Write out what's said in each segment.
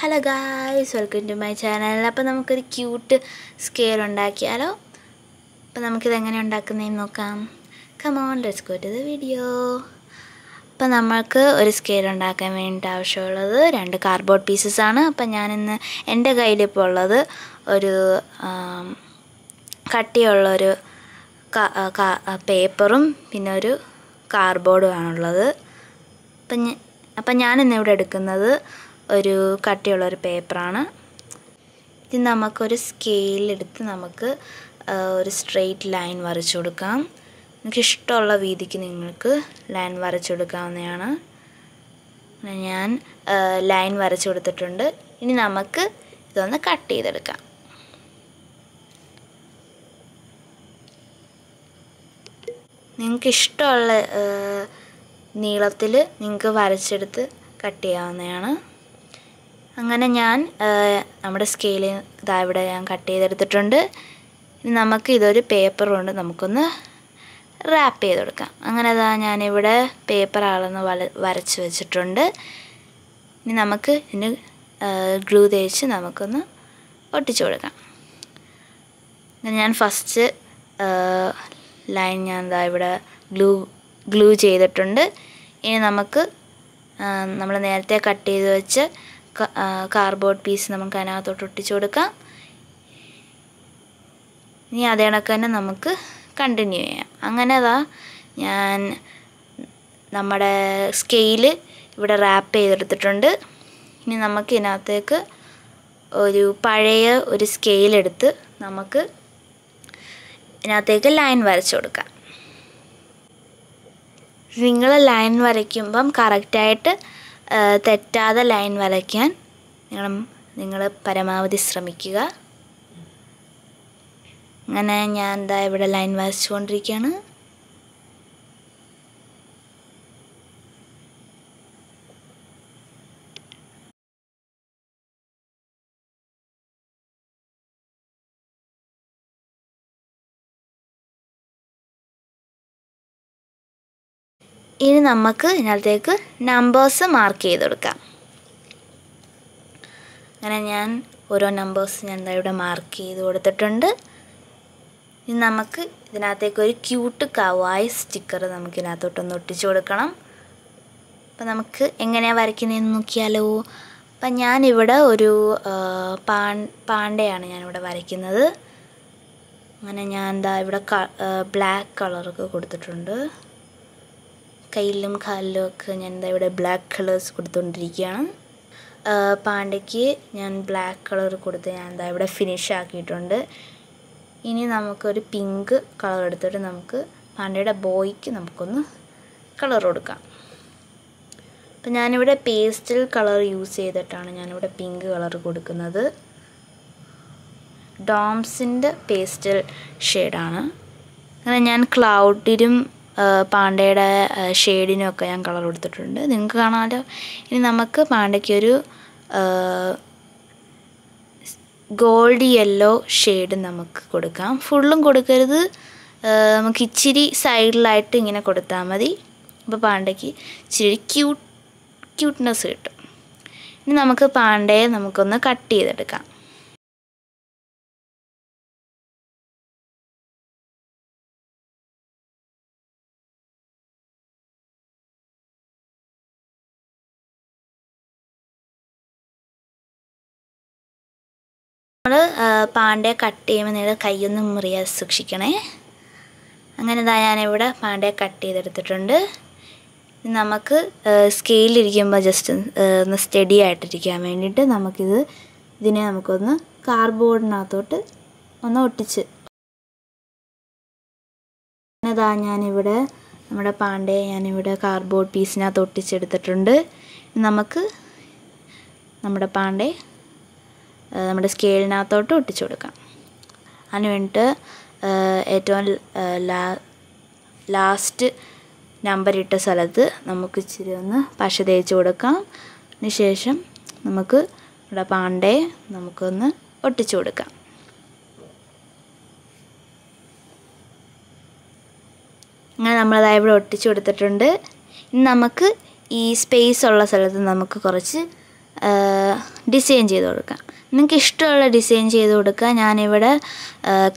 hello guys welcome to my channel അപ്പോൾ നമുക്കൊരു cute scale ഉണ്ടാക്കിയാലോ അപ്പോൾ നമുക്കിത് എങ്ങനെ ഉണ്ടാക്കുന്നതെന്ന് നോക്കാം come on let's go to the video അപ്പോൾ നമ്മൾക്ക് ഒരു സ്കെയിൽ ഉണ്ടാക്കാൻ വേണ്ടിയിട്ട് ആവശ്യമുള്ളത് രണ്ട് കാർഡ്ബോർഡ് പീസസ് ആണ് അപ്പോൾ ഞാനിന്ന് എൻ്റെ കയ്യിലിപ്പോൾ ഉള്ളത് ഒരു കട്ടിയുള്ളൊരു പേപ്പറും പിന്നെ ഒരു കാർഡ്ബോർഡും ആണുള്ളത് അപ്പം അപ്പം ഞാനിന്നിവിടെ എടുക്കുന്നത് ഒരു കട്ടിയുള്ളൊരു പേപ്പറാണ് ഇത് നമുക്കൊരു സ്കെയിലെടുത്ത് നമുക്ക് ഒരു സ്ട്രെയിറ്റ് ലൈൻ വരച്ചു കൊടുക്കാം നിങ്ങൾക്ക് ഇഷ്ടമുള്ള വീതിക്ക് നിങ്ങൾക്ക് ലൈൻ വരച്ചു കൊടുക്കാവുന്നതാണ് ഞാൻ ലൈൻ വരച്ചു കൊടുത്തിട്ടുണ്ട് ഇനി നമുക്ക് ഇതൊന്ന് കട്ട് ചെയ്തെടുക്കാം നിങ്ങൾക്ക് ഇഷ്ടമുള്ള നീളത്തിൽ നിങ്ങൾക്ക് വരച്ചെടുത്ത് കട്ട് ചെയ്യാവുന്നതാണ് അങ്ങനെ ഞാൻ നമ്മുടെ സ്കെയിൽ ഇതാ ഇവിടെ ഞാൻ കട്ട് ചെയ്തെടുത്തിട്ടുണ്ട് ഇനി നമുക്ക് ഇതൊരു പേപ്പർ കൊണ്ട് നമുക്കൊന്ന് റാപ്പ് ചെയ്ത് കൊടുക്കാം അങ്ങനെ അതാ ഞാനിവിടെ പേപ്പർ ആളൊന്ന് വല വരച്ച് വെച്ചിട്ടുണ്ട് ഇനി നമുക്ക് ഇതിന് ഗ്ലൂ തേച്ച് നമുക്കൊന്ന് ഒട്ടിച്ചു കൊടുക്കാം അങ്ങനെ ഞാൻ ഫസ്റ്റ് ലൈൻ ഞാൻ എന്താ ഇവിടെ ഗ്ലൂ ഗ്ലൂ ചെയ്തിട്ടുണ്ട് ഇനി നമുക്ക് നമ്മൾ നേരത്തെ കട്ട് ചെയ്ത് വെച്ച് കാർഡ്ബോർഡ് പീസ് നമുക്ക് അതിനകത്തോട്ട് ഒട്ടിച്ചു കൊടുക്കാം ഇനി അതേ കണക്ക് തന്നെ നമുക്ക് കണ്ടിന്യൂ ചെയ്യാം അങ്ങനെ അതാ ഞാൻ നമ്മുടെ സ്കെയില് ഇവിടെ റാപ്പ് ചെയ്തെടുത്തിട്ടുണ്ട് ഇനി നമുക്ക് ഇതിനകത്തേക്ക് ഒരു പഴയ ഒരു സ്കെയിലെടുത്ത് നമുക്ക് ഇതിനകത്തേക്ക് ലൈൻ വരച്ചു കൊടുക്കാം നിങ്ങൾ ലൈൻ വരയ്ക്കുമ്പം കറക്റ്റായിട്ട് തെറ്റാതെ ലൈൻ വരയ്ക്കാൻ നിങ്ങൾ നിങ്ങൾ പരമാവധി ശ്രമിക്കുക അങ്ങനെ ഞാൻ എന്താ ഇവിടെ ലൈൻ വരച്ചുകൊണ്ടിരിക്കുകയാണ് ഇനി നമുക്ക് ഇതിനകത്തേക്ക് നമ്പേഴ്സ് മാർക്ക് ചെയ്ത് കൊടുക്കാം അങ്ങനെ ഞാൻ ഓരോ നമ്പേഴ്സ് ഞാൻ ഇവിടെ മാർക്ക് ചെയ്ത് കൊടുത്തിട്ടുണ്ട് ഇനി നമുക്ക് ഇതിനകത്തേക്ക് ഒരു ക്യൂട്ട് കവായ് സ്റ്റിക്കർ നമുക്ക് ഇതിനകത്തോട്ടൊന്ന് ഒട്ടിച്ചു കൊടുക്കണം അപ്പം നമുക്ക് എങ്ങനെയാണ് വരയ്ക്കുന്നതെന്ന് നോക്കിയാലോ അപ്പം ഞാനിവിടെ ഒരു പാൺ പാണ്ടയാണ് ഞാനിവിടെ വരയ്ക്കുന്നത് അങ്ങനെ ഞാൻ എന്താ ഇവിടെ ബ്ലാക്ക് കളറൊക്കെ കൊടുത്തിട്ടുണ്ട് കയ്യിലും കാലിലും ഒക്കെ ഞാൻ എന്താ ഇവിടെ ബ്ലാക്ക് കളേഴ്സ് കൊടുത്തുകൊണ്ടിരിക്കുകയാണ് പാണ്ടയ്ക്ക് ഞാൻ ബ്ലാക്ക് കളർ കൊടുത്ത് ഞാൻ എന്താ ഇവിടെ ഫിനിഷ് ആക്കിയിട്ടുണ്ട് ഇനി നമുക്കൊരു പിങ്ക് കളർ എടുത്തിട്ട് നമുക്ക് പാണ്ടയുടെ ബോയ്ക്ക് നമുക്കൊന്ന് കളർ കൊടുക്കാം അപ്പം ഞാനിവിടെ പേസ്റ്റൽ കളർ യൂസ് ചെയ്തിട്ടാണ് ഞാനിവിടെ പിങ്ക് കളർ കൊടുക്കുന്നത് ഡോംസിൻ്റെ പേസ്റ്റൽ ഷെയ്ഡാണ് അങ്ങനെ ഞാൻ ക്ലൗഡിലും പാണ്ടയുടെ ഷെയ്ഡിനൊക്കെ ഞാൻ കളർ കൊടുത്തിട്ടുണ്ട് നിങ്ങൾക്ക് കാണാമല്ലോ ഇനി നമുക്ക് പാണ്ടയ്ക്ക് ഒരു ഗോൾഡ് യെല്ലോ ഷെയ്ഡ് നമുക്ക് കൊടുക്കാം ഫുള്ളും കൊടുക്കരുത് നമുക്ക് ഇച്ചിരി സൈഡിലായിട്ട് ഇങ്ങനെ കൊടുത്താൽ മതി അപ്പോൾ പാണ്ടയ്ക്ക് ഇച്ചിരി ക്യൂട്ട് ക്യൂട്ട്നെസ് കിട്ടും ഇനി നമുക്ക് പാണ്ടയെ നമുക്കൊന്ന് കട്ട് ചെയ്തെടുക്കാം പാണ്ടയെ പാണ്ടെ കട്ട് ചെയ്യുമ്പോൾ നിങ്ങൾ കൈയൊന്നും മുറിയാതെ സൂക്ഷിക്കണേ അങ്ങനെ ഇതാ ഞാനിവിടെ പാണ്ടെ കട്ട് ചെയ്തെടുത്തിട്ടുണ്ട് നമുക്ക് സ്കെയിലിരിക്കുമ്പോൾ ജസ്റ്റ് ഒന്ന് സ്റ്റഡി ആയിട്ടിരിക്കാൻ വേണ്ടിയിട്ട് നമുക്കിത് ഇതിനെ നമുക്കൊന്ന് കാർബോർഡിനകത്തോട്ട് ഒന്ന് ഒട്ടിച്ച് അങ്ങനെതാ ഞാനിവിടെ നമ്മുടെ പാണ്ഡയെ ഞാനിവിടെ കാർബോർഡ് പീസിനകത്ത് ഒട്ടിച്ചെടുത്തിട്ടുണ്ട് നമുക്ക് നമ്മുടെ പാണ്ടയെ നമ്മുടെ സ്കെയിലിനകത്തോട്ട് ഒട്ടിച്ചു കൊടുക്കാം അതിന് വേണ്ടിയിട്ട് ഏറ്റവും ലാസ്റ്റ് നമ്പർ ഇട്ട സ്ഥലത്ത് നമുക്ക് ഇച്ചിരി ഒന്ന് പശ തേച്ച് കൊടുക്കാം അതിനുശേഷം നമുക്ക് നമ്മുടെ പാണ്ടയെ നമുക്കൊന്ന് ഒട്ടിച്ചു കൊടുക്കാം അങ്ങനെ നമ്മളതായ ഇവിടെ ഒട്ടിച്ചു കൊടുത്തിട്ടുണ്ട് ഇനി നമുക്ക് ഈ സ്പേസ് ഉള്ള സ്ഥലത്ത് നമുക്ക് കുറച്ച് ഡിസൈൻ ചെയ്ത് കൊടുക്കാം നിങ്ങൾക്ക് ഇഷ്ടമുള്ള ഡിസൈൻ ചെയ്ത് കൊടുക്കുക ഞാനിവിടെ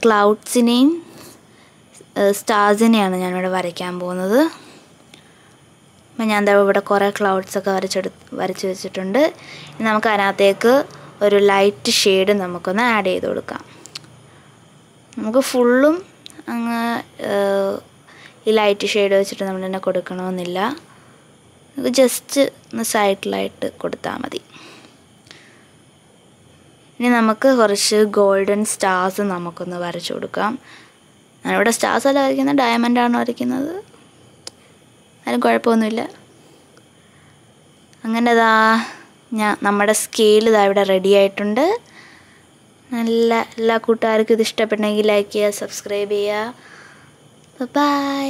ക്ലൗഡ്സിനെയും സ്റ്റാർസിനെയാണ് ഞാനിവിടെ വരയ്ക്കാൻ പോകുന്നത് അപ്പം ഞാൻ എന്താ ഇവിടെ കുറേ ക്ലൗഡ്സൊക്കെ വരച്ചെടു വരച്ച് വെച്ചിട്ടുണ്ട് നമുക്ക് അതിനകത്തേക്ക് ഒരു ലൈറ്റ് ഷെയ്ഡ് നമുക്കൊന്ന് ആഡ് ചെയ്ത് കൊടുക്കാം നമുക്ക് ഫുള്ളും അങ്ങ് ഈ ലൈറ്റ് ഷെയ്ഡ് വെച്ചിട്ട് നമ്മൾ തന്നെ കൊടുക്കണമെന്നില്ല നമുക്ക് ജസ്റ്റ് ഒന്ന് സൈഡിലായിട്ട് കൊടുത്താൽ മതി ഇനി നമുക്ക് കുറച്ച് ഗോൾഡൻ സ്റ്റാർസ് നമുക്കൊന്ന് വരച്ചു കൊടുക്കാം ഞാനിവിടെ സ്റ്റാർസ് അല്ല വരയ്ക്കുന്നത് ആണ് വരയ്ക്കുന്നത് അതിന് കുഴപ്പമൊന്നുമില്ല അങ്ങനെ ഇതാ ഞാൻ നമ്മുടെ സ്കെയിൽ ഇതാ ഇവിടെ റെഡി ആയിട്ടുണ്ട് നല്ല എല്ലാ കൂട്ടുകാർക്കും ഇത് ഇഷ്ടപ്പെട്ടെങ്കിൽ ലൈക്ക് ചെയ്യുക സബ്സ്ക്രൈബ് ചെയ്യുക ബൈ